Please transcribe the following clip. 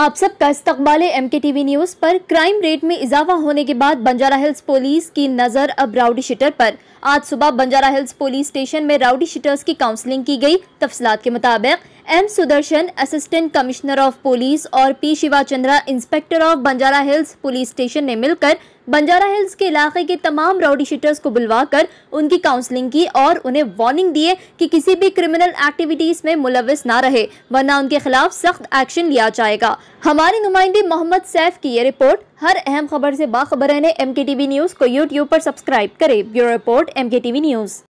आप सबका इस्तकबाल M K T V news पर क्राइम रेट में इजाफा होने के बाद बंजारा हिल्स पुलिस की नज़र अब राउडी शिटर पर आज सुबह बंजारा हिल्स पुलिस स्टेशन में राउडी शिटर्स की काउंसलिंग की गई तफसलात के मुताबिक M Sudarshan assistant commissioner of police और P Shivachandra inspector of Banjara Hills police station ने मिलकर बंजारा हिल्स के इलाके के तमाम राउडी शीटर्स को बुलवाकर उनकी काउंसलिंग की और उन्हें वार्निंग दिए कि किसी भी क्रिमिनल एक्टिविटीज़ में मुलविस ना रहे वरना उनके खिलाफ सख्त एक्शन लिया जाएगा हमारे नुमाइंदे मोहम्मद सैफ की ये रिपोर्ट हर अहम खबर से बाखबर रहने एम न्यूज़ को यूट्यूब पर सब्सक्राइब करें ब्यूरो रिपोर्ट एम न्यूज़